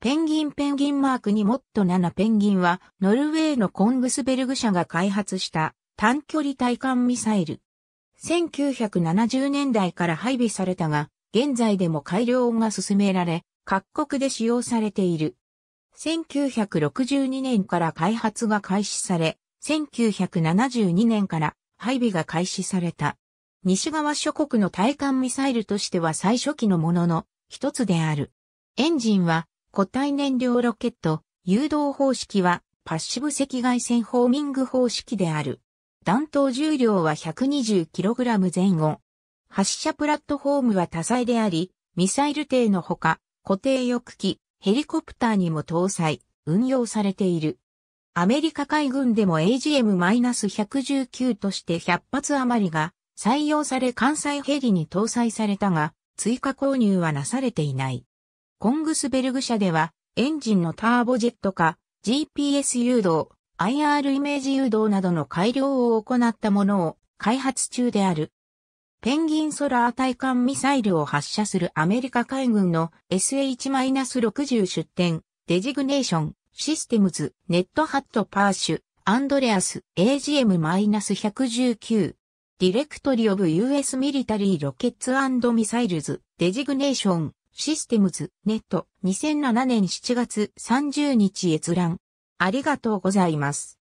ペンギンペンギンマークにもっと7ペンギンは、ノルウェーのコングスベルグ社が開発した短距離対艦ミサイル。1970年代から配備されたが、現在でも改良が進められ、各国で使用されている。1962年から開発が開始され、1972年から配備が開始された。西側諸国の対艦ミサイルとしては最初期のものの一つである。エンジンは固体燃料ロケット、誘導方式は、パッシブ赤外線ホーミング方式である。弾頭重量は 120kg 前後。発射プラットフォームは多彩であり、ミサイル艇のほか、固定翼機、ヘリコプターにも搭載、運用されている。アメリカ海軍でも AGM-119 として100発余りが採用され関西ヘリに搭載されたが、追加購入はなされていない。コングスベルグ社では、エンジンのターボジェット化、GPS 誘導、IR イメージ誘導などの改良を行ったものを開発中である。ペンギンソラー対艦ミサイルを発射するアメリカ海軍の SH-60 出展、デジグネーション、システムズ、ネットハットパーシュ、アンドレアス、AGM-119、ディレクトリオブ US ミリタリーロケッツミサイルズ、デジグネーション、システムズネット2007年7月30日閲覧。ありがとうございます。